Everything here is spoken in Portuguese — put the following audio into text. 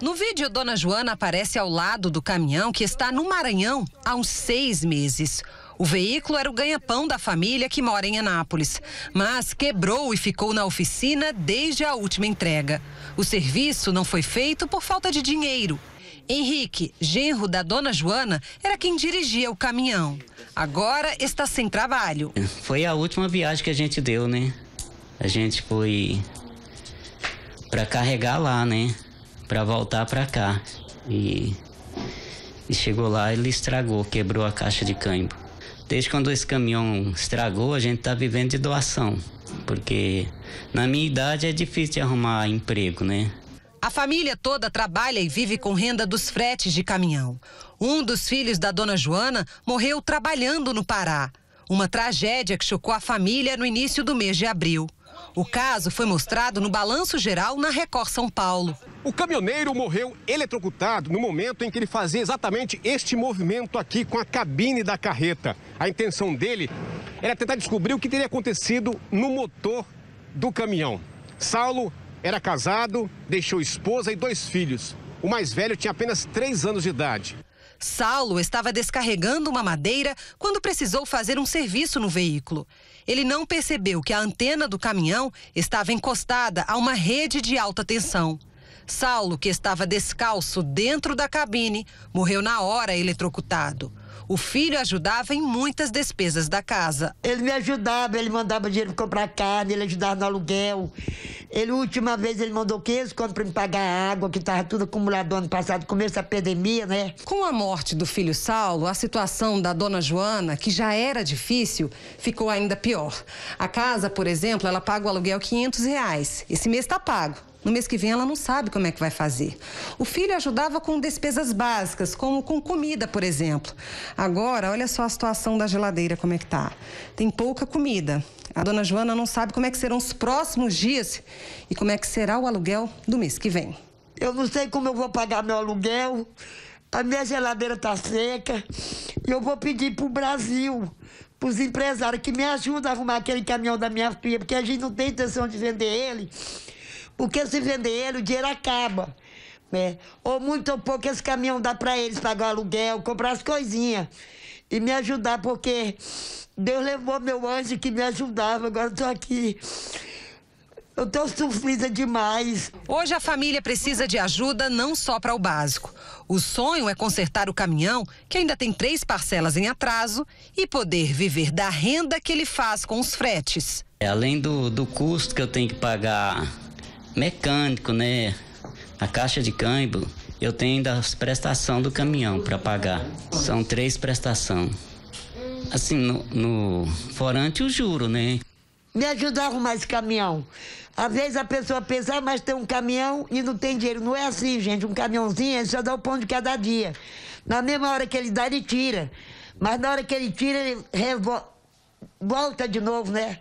No vídeo, Dona Joana aparece ao lado do caminhão que está no Maranhão há uns seis meses. O veículo era o ganha-pão da família que mora em Anápolis, mas quebrou e ficou na oficina desde a última entrega. O serviço não foi feito por falta de dinheiro. Henrique, genro da dona Joana, era quem dirigia o caminhão. Agora está sem trabalho. Foi a última viagem que a gente deu, né? A gente foi para carregar lá, né? para voltar para cá. E, e chegou lá, ele estragou, quebrou a caixa de câmbio. Desde quando esse caminhão estragou, a gente está vivendo de doação, porque na minha idade é difícil arrumar emprego, né? A família toda trabalha e vive com renda dos fretes de caminhão. Um dos filhos da dona Joana morreu trabalhando no Pará. Uma tragédia que chocou a família no início do mês de abril. O caso foi mostrado no Balanço Geral na Record São Paulo. O caminhoneiro morreu eletrocutado no momento em que ele fazia exatamente este movimento aqui com a cabine da carreta. A intenção dele era tentar descobrir o que teria acontecido no motor do caminhão. Saulo era casado, deixou esposa e dois filhos. O mais velho tinha apenas três anos de idade. Saulo estava descarregando uma madeira quando precisou fazer um serviço no veículo. Ele não percebeu que a antena do caminhão estava encostada a uma rede de alta tensão. Saulo, que estava descalço dentro da cabine, morreu na hora eletrocutado. O filho ajudava em muitas despesas da casa. Ele me ajudava, ele mandava dinheiro para comprar carne, ele ajudava no aluguel. Ele, última vez, ele mandou 500 conto para me pagar a água, que estava tudo acumulado ano passado, começo da pandemia, né? Com a morte do filho Saulo, a situação da dona Joana, que já era difícil, ficou ainda pior. A casa, por exemplo, ela paga o aluguel 500 reais. Esse mês está pago. No mês que vem ela não sabe como é que vai fazer. O filho ajudava com despesas básicas, como com comida, por exemplo. Agora, olha só a situação da geladeira como é que tá. Tem pouca comida. A dona Joana não sabe como é que serão os próximos dias e como é que será o aluguel do mês que vem. Eu não sei como eu vou pagar meu aluguel. A minha geladeira está seca. Eu vou pedir pro Brasil para os empresários que me ajudam a arrumar aquele caminhão da minha filha, porque a gente não tem intenção de vender ele. Porque se vender ele, o dinheiro acaba. Né? Ou muito ou pouco esse caminhão dá para eles pagar o aluguel, comprar as coisinhas e me ajudar, porque Deus levou meu anjo que me ajudava, agora estou aqui. Eu estou sofrida demais. Hoje a família precisa de ajuda não só para o básico. O sonho é consertar o caminhão, que ainda tem três parcelas em atraso, e poder viver da renda que ele faz com os fretes. É, além do, do custo que eu tenho que pagar mecânico, né? A caixa de câmbio, eu tenho ainda as prestações do caminhão para pagar. São três prestações. Assim, no, no forante o juro, né? Me ajuda a arrumar esse caminhão. Às vezes a pessoa pensa, ah, mas tem um caminhão e não tem dinheiro. Não é assim, gente. Um caminhãozinho, ele só dá o pão de cada dia. Na mesma hora que ele dá, ele tira. Mas na hora que ele tira, ele volta de novo, né?